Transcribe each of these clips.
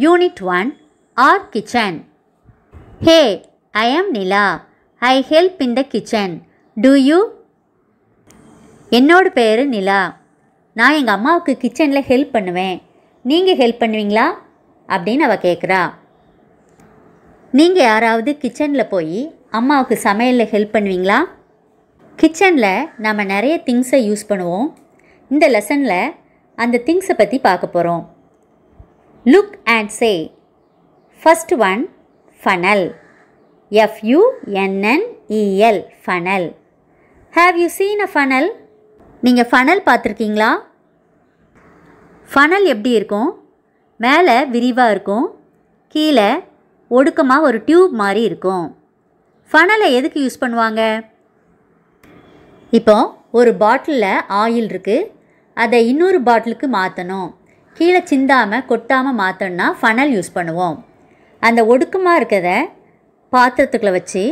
Unit 1 Our Kitchen. Hey, I am Nila. I help in the kitchen. Do you? என்னோட பேர் நிலா நான் எங்கள் அம்மாவுக்கு கிச்சனில் ஹெல்ப் பண்ணுவேன் நீங்கள் ஹெல்ப் பண்ணுவீங்களா அப்படின்னு அவள் கேட்குறா நீங்கள் யாராவது கிச்சனில் போய் அம்மாவுக்கு சமையலில் ஹெல்ப் பண்ணுவீங்களா கிச்சனில் நம்ம நிறைய திங்ஸை யூஸ் பண்ணுவோம் இந்த லெசனில் அந்த திங்ஸை பற்றி பார்க்க போகிறோம் Look and say. First one, funnel. F U N N E L, funnel. Have you seen a funnel? நீங்கள் ஃபனல் பார்த்துருக்கீங்களா ஃபனல் எப்படி இருக்கும் மேலே விரிவாக இருக்கும் கீழே ஒடுக்கமாக ஒரு டியூப் மாதிரி இருக்கும் ஃபனலை எதுக்கு யூஸ் பண்ணுவாங்க இப்போ ஒரு பாட்டிலில் ஆயில் இருக்குது அதை இன்னொரு பாட்டிலுக்கு மாற்றணும் கீழே சிந்தாமல் கொட்டாமல் மாற்றணும்னா ஃபனல் யூஸ் பண்ணுவோம் அந்த ஒடுக்கமாக இருக்கிறத பாத்திரத்துக்குள்ளே வச்சு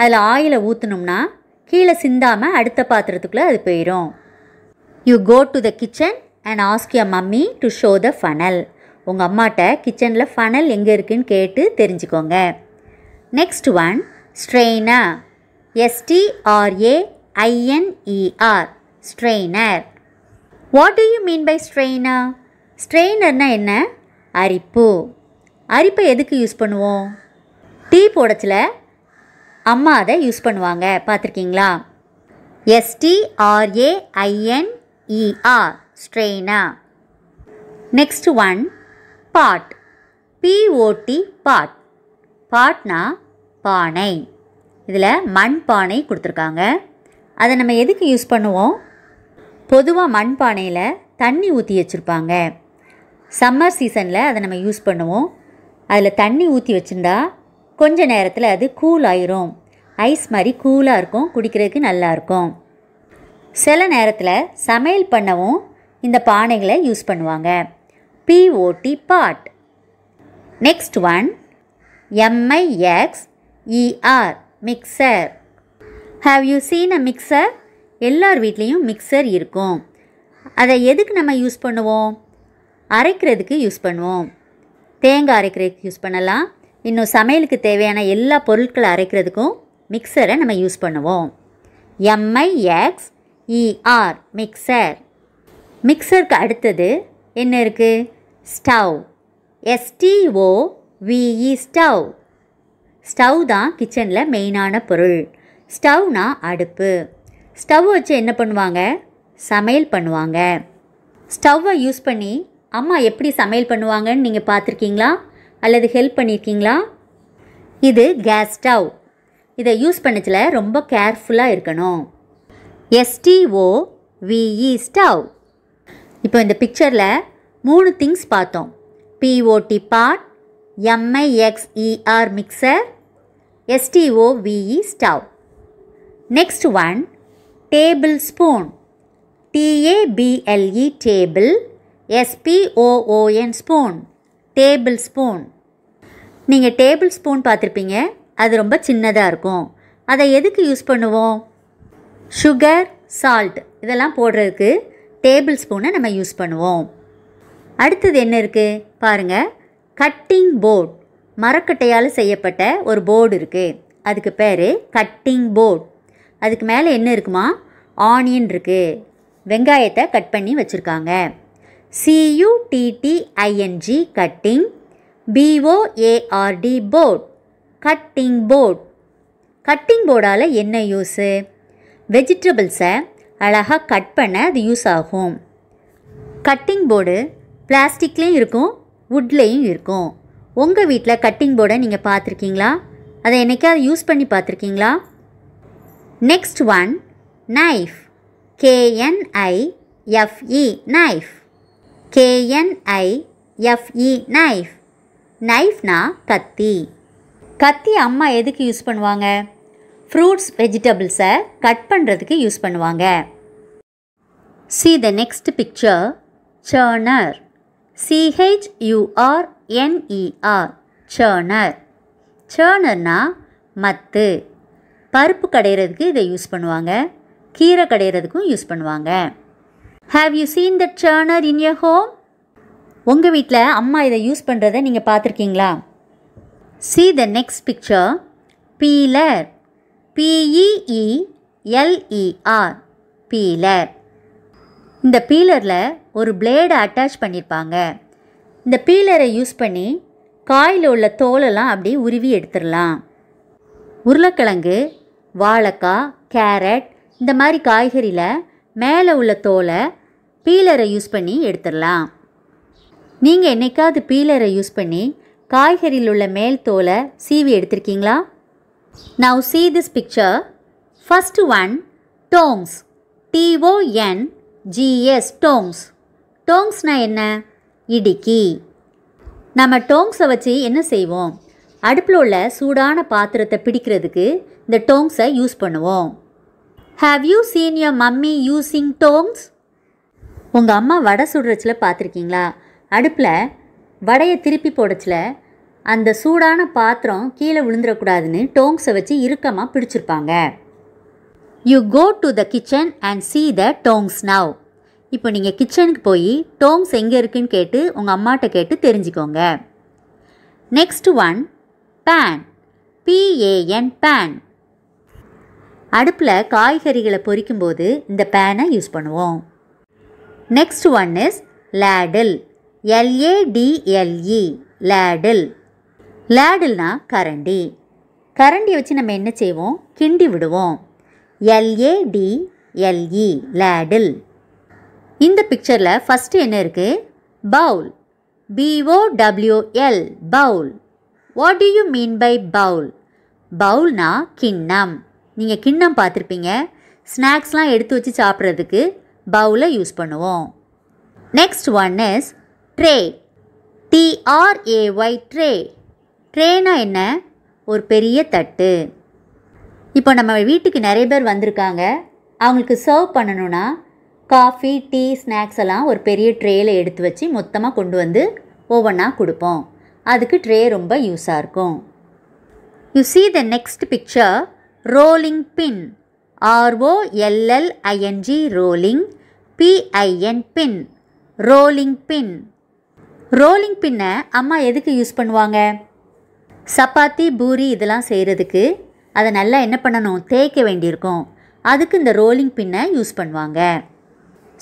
அதில் ஆயிலை ஊற்றினோம்னா கீழே சிந்தாமல் அடுத்த பாத்திரத்துக்குள்ளே அது போயிடும் you go to the kitchen and ask your mummy to show the funnel உங்கள் அம்மாட்ட கிச்சனில் ஃபனல் எங்கே இருக்குன்னு கேட்டு தெரிஞ்சுக்கோங்க next one strainer S T R A I N E R strainer what do you mean by strainer ஸ்ட்ரெயினர்னால் என்ன அரிப்பு அரிப்பை எதுக்கு யூஸ் பண்ணுவோம் டீ போடச்சில் அம்மா அதை யூஸ் பண்ணுவாங்க பார்த்துருக்கீங்களா எஸ்டிஆர்ஏஐஎன்இஆர் e ஸ்ட்ரெயினா next one pot BOD பாட் பாட்னா பானை இதில் மண் பானை கொடுத்துருக்காங்க அதை நம்ம எதுக்கு யூஸ் பண்ணுவோம் பொதுவாக மண் பானையில் தண்ணி ஊற்றி வச்சுருப்பாங்க சம்மர் சீசனில் அதை நம்ம யூஸ் பண்ணுவோம் அதில் தண்ணி ஊற்றி வச்சுருந்தா கொஞ்ச நேரத்தில் அது கூல் ஆயிரும் ஐஸ் மாதிரி கூலாக இருக்கும் குடிக்கிறதுக்கு நல்லாயிருக்கும் சில நேரத்தில் சமையல் பண்ணவும் இந்த பானைகளை யூஸ் பண்ணுவாங்க P O T pot next one M I X E R mixer have you seen a mixer எல்லார் வீட்லேயும் மிக்சர் இருக்கும் அதை எதுக்கு நம்ம யூஸ் பண்ணுவோம் அரைக்கிறதுக்கு யூஸ் பண்ணுவோம் தேங்காய் அரைக்கிறதுக்கு யூஸ் பண்ணலாம் இன்னும் சமையலுக்கு தேவையான எல்லா பொருட்களை அரைக்கிறதுக்கும் மிக்சரை நம்ம யூஸ் பண்ணுவோம் எம்ஐஎக்ஸ் இஆர் மிக்சர் மிக்சருக்கு அடுத்தது என்ன இருக்குது stove S T O V E stove stove தான் கிச்சனில் மெயினான பொருள் ஸ்டவ்னா அடுப்பு ஸ்டவ் வச்சு என்ன பண்ணுவாங்க சமையல் பண்ணுவாங்க ஸ்டவ்வை யூஸ் பண்ணி அம்மா எப்படி சமையல் பண்ணுவாங்கன்னு நீங்கள் பார்த்துருக்கீங்களா அல்லது ஹெல்ப் பண்ணியிருக்கீங்களா இது கேஸ் ஸ்டவ் இதை யூஸ் பண்ணச்சில் ரொம்ப கேர்ஃபுல்லாக இருக்கணும் எஸ்டிஓ விஇ e ஸ்டவ் இப்போ இந்த பிக்சரில் மூணு திங்ஸ் பார்த்தோம் P O T pot M I X E R e mixer S T O V E e stove next one tablespoon T A B L E table S P O O N spoon tablespoon நீங்கள் டேபிள் ஸ்பூன் பார்த்துருப்பீங்க அது ரொம்ப சின்னதாக இருக்கும் அதை எதுக்கு யூஸ் பண்ணுவோம் சுகர் சால்ட் இதெல்லாம் போடுறதுக்கு டேபிள் ஸ்பூனை நம்ம யூஸ் பண்ணுவோம் அடுத்தது என்ன இருக்குது பாருங்கள் கட்டிங் போர்ட் மரக்கட்டையால் செய்யப்பட்ட ஒரு போர்டு இருக்குது அதுக்கு பேர் கட்டிங் போர்ட் அதுக்கு மேலே என்ன இருக்குமா ஆனியன் இருக்குது வெங்காயத்தை கட் பண்ணி வச்சுருக்காங்க சியூடிடிஐஎன்ஜி cutting B O A R D board cutting board cutting portal என்ன யூஸு வெஜிடபிள்ஸை அழகாக கட் பண்ண அது யூஸ் ஆகும் கட்டிங் போர்டு பிளாஸ்டிக்லேயும் இருக்கும் வுட்லேயும் இருக்கும் உங்கள் வீட்டில் கட்டிங் போர்டை நீங்கள் பார்த்துருக்கீங்களா அதை என்றைக்காவது யூஸ் பண்ணி பார்த்துருக்கீங்களா next one knife K N I F E knife K N I F E knife நைஃப்னா கத்தி கத்தி அம்மா எதுக்கு யூஸ் பண்ணுவாங்க ஃப்ரூட்ஸ் வெஜிடபிள்ஸை கட் பண்ணுறதுக்கு யூஸ் பண்ணுவாங்க C the next picture churner சிஹெச்யூஆர்என்இஆர் churner சர்னர்னா மத்து பருப்பு கடையிறதுக்கு இதை யூஸ் பண்ணுவாங்க கீரை கடையிறதுக்கும் யூஸ் பண்ணுவாங்க have you scene the turner in your home உங்கள் வீட்டில் அம்மா இதை யூஸ் பண்ணுறத நீங்கள் பார்த்துருக்கீங்களா C the next picture peeler BEE எல்இஆர் e peeler e e இந்த பீலரில் ஒரு பிளேடை அட்டாச் பண்ணியிருப்பாங்க இந்த பீலரை யூஸ் பண்ணி காயில் உள்ள தோலெல்லாம் அப்படியே உருவி எடுத்துடலாம் உருளைக்கிழங்கு வாழைக்காய் கேரட் இந்த மாதிரி காய்கறியில் மேலே உள்ள தோலை பீலரை யூஸ் பண்ணி எடுத்துடலாம் நீங்கள் என்றைக்காவது பீலரை யூஸ் பண்ணி காய்கறியில் உள்ள மேல் தோலை சீவி எடுத்திருக்கீங்களா now see this picture first one tongs T O N G S tongs டோங்ஸ்னா என்ன இடுக்கி நம்ம டோங்ஸை வச்சு என்ன செய்வோம் அடுப்பில் உள்ள சூடான பாத்திரத்தை பிடிக்கிறதுக்கு இந்த டோங்ஸை யூஸ் பண்ணுவோம் have you seen your mummy using tongs உங்கள் அம்மா வடை சுடுறச்சில் பார்த்துருக்கீங்களா அடுப்பில் வடையை திருப்பி போடச்சில் அந்த சூடான பாத்திரம் கீழே விழுந்துடக்கூடாதுன்னு டோங்ஸை வச்சு இறுக்கமாக பிடிச்சிருப்பாங்க you go to the kitchen and see the tongs now இப்போ நீங்கள் கிச்சனுக்கு போய் டோங்ஸ் எங்கே இருக்குன்னு கேட்டு உங்கள் அம்மாட்ட கேட்டு தெரிஞ்சுக்கோங்க next one pan P A N pan அடுப்பில் காய்கறிகளை பொறிக்கும்போது இந்த பேனை யூஸ் பண்ணுவோம் next one is ladle L A D L E ladle லேடில்னா கரண்டி கரண்டியை வச்சு நம்ம என்ன செய்வோம் கிண்டி விடுவோம் எல்ஏடிஎல்இ லேடில் e, இந்த பிக்சரில் ஃபஸ்ட்டு என்ன இருக்குது bowl B O W L bowl what do you mean by bowl பவுல்னா கிண்ணம் நீங்கள் கிண்ணம் பார்த்துருப்பீங்க ஸ்நாக்ஸ்லாம் எடுத்து வச்சு சாப்பிட்றதுக்கு பவுலை யூஸ் பண்ணுவோம் next one is tray T R A Y tray ட்ரேனா என்ன ஒரு பெரிய தட்டு இப்போ நம்ம வீட்டுக்கு நிறைய பேர் வந்திருக்காங்க அவங்களுக்கு சர்வ் பண்ணணும்னா காஃபி டீ ஸ்நாக்ஸ் எல்லாம் ஒரு பெரிய ட்ரேயில் எடுத்து வச்சு மொத்தமாக கொண்டு வந்து ஒவ்வொன்றா கொடுப்போம் அதுக்கு ட்ரே ரொம்ப யூஸாக இருக்கும் you see the next picture rolling bin ஆர்ஓஎல்எல்ஐஎன்ஜி rolling BIN bin rolling bin rolling பின்னை அம்மா எதுக்கு யூஸ் பண்ணுவாங்க சப்பாத்தி பூரி இதெல்லாம் செய்கிறதுக்கு அதை நல்லா என்ன பண்ணணும் தேய்க்க வேண்டியிருக்கும் அதுக்கு இந்த ரோலிங் பின்னை யூஸ் பண்ணுவாங்க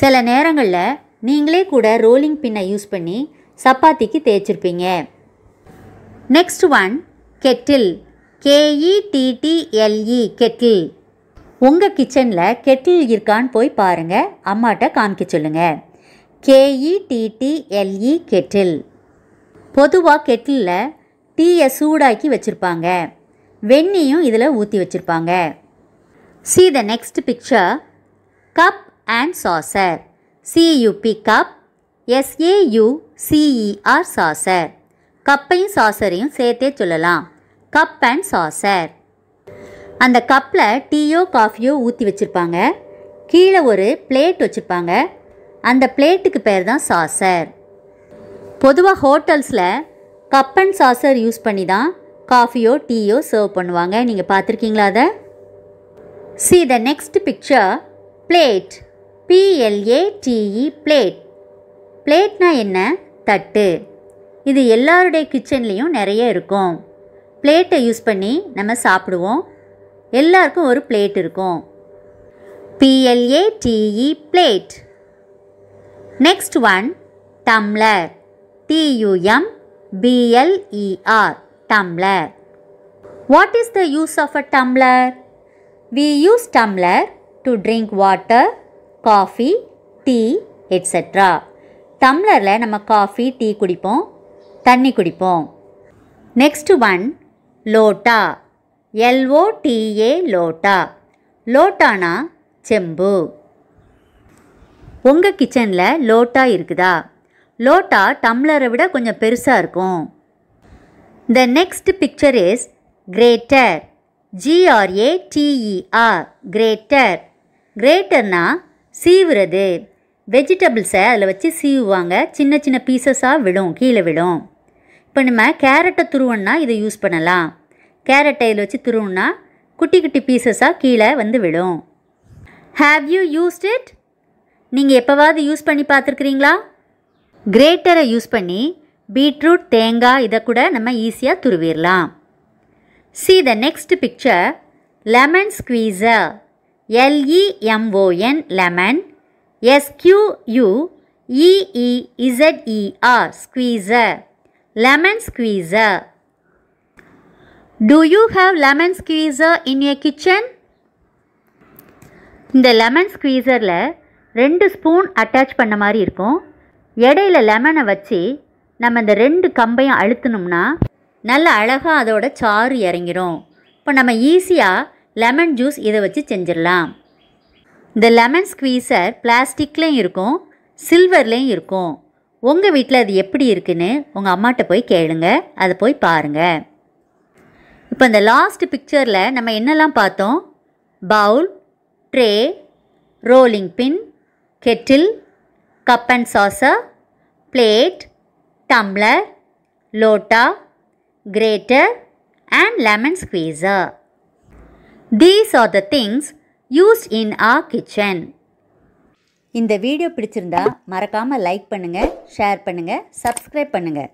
சில நேரங்களில் நீங்களே கூட ரோலிங் பின்னை யூஸ் பண்ணி சப்பாத்திக்கு தேய்ச்சிருப்பீங்க next one kettle K E T T L E e e, kettle உங்கள் கிச்சனில் கெட்டில் இருக்கான்னு போய் பாருங்கள் அம்மாட்ட காமிக்க சொல்லுங்கள் கேஇடிடிஎல்இ கெட்டில் பொதுவாக கெட்டிலில் டீயை சூடாக்கி வச்சுருப்பாங்க வெந்நியும் இதில் ஊற்றி வச்சுருப்பாங்க see the next picture cup and saucer C U P cup S A U C E R saucer e கப்பையும் சாசரையும் சேர்த்தே சொல்லலாம் கப் அண்ட் சாசர் அந்த கப்பில் டீயோ காஃபியோ ஊற்றி வச்சுருப்பாங்க கீழே ஒரு பிளேட் வச்சுருப்பாங்க அந்த பிளேட்டுக்கு பேர் தான் சாசர் பொதுவாக ஹோட்டல்ஸில் கப் அண்ட் சாசர் யூஸ் பண்ணி தான் காஃபியோ டீயோ சர்வ் பண்ணுவாங்க நீங்கள் பார்த்துருக்கீங்களா அதை see the next picture plate P L A T E plate பிளேட்னா என்ன தட்டு இது எல்லாருடைய கிச்சன்லேயும் நிறைய இருக்கும் பிளேட்டை யூஸ் பண்ணி நம்ம சாப்பிடுவோம் எல்லாருக்கும் ஒரு பிளேட் இருக்கும் P L A T E plate next one tumbler T U M B L E R tumbler what is the use of a tumbler we use tumbler to drink water coffee tea etcetera டம்ளரில் நம்ம காஃபி டீ குடிப்போம் தண்ணி குடிப்போம் next one lota L O T A lota லோட்டானா செம்பு உங்கள் கிச்சனில் லோட்டா இருக்குதா லோட்டா டம்ளரை விட கொஞ்சம் பெருசாக இருக்கும் the next picture is grater G R A T E R grater கிரேட்டர்னா சீவுறது வெஜிடபிள்ஸை அதில் வச்சு சீவுவாங்க சின்ன சின்ன பீசஸாக விடும் கீழே விடும் இப்போ நம்ம கேரட்டை துருவன்னா இதை யூஸ் பண்ணலாம் கேரட் வச்சு திருவுனா குட்டி குட்டி பீசஸாக கீழே வந்து விழும் ஹாவ் யூ யூஸ்ட் இட் நீங்கள் எப்போவாவது யூஸ் பண்ணி பார்த்துருக்குறீங்களா கிரேட்டரை யூஸ் பண்ணி பீட்ரூட் தேங்காய் இதை கூட நம்ம ஈஸியாக துருவிடலாம் see the next picture lemon squeezer L E M O N lemon S Q U U lemon Do you have lemon squeezer in your kitchen? இந்த லெமன் squeezerல ரெண்டு ஸ்பூன் அட்டாச் பண்ண மாதிரி இருக்கும் இடையில லெமனை வச்சு நம்ம இந்த ரெண்டு கம்பையும் அழுத்தினோம்னா நல்ல அழகாக அதோட சாறு இறங்கிடும் இப்போ நம்ம ஈஸியாக லெமன் ஜூஸ் இதை வச்சு செஞ்சிடலாம் இந்த லெமன் ஸ்க்வீசர் பிளாஸ்டிக்லேயும் இருக்கும் சில்வர்லேயும் இருக்கும் உங்கள் வீட்டில் அது எப்படி இருக்குன்னு உங்கள் அம்மாட்ட போய் கேளுங்க அதை போய் பாருங்கள் இப்போ இந்த லாஸ்ட் பிக்சரில் நம்ம என்னெல்லாம் பார்த்தோம் bowl tray rolling pin kettle cup and saucer plate tumbler lota grater and lemon squeezer. These are the things used in a kitchen இந்த வீடியோ பிடிச்சிருந்தா மறக்காமல் லைக் பண்ணுங்கள் ஷேர் பண்ணுங்கள் சப்ஸ்கிரைப் பண்ணுங்கள்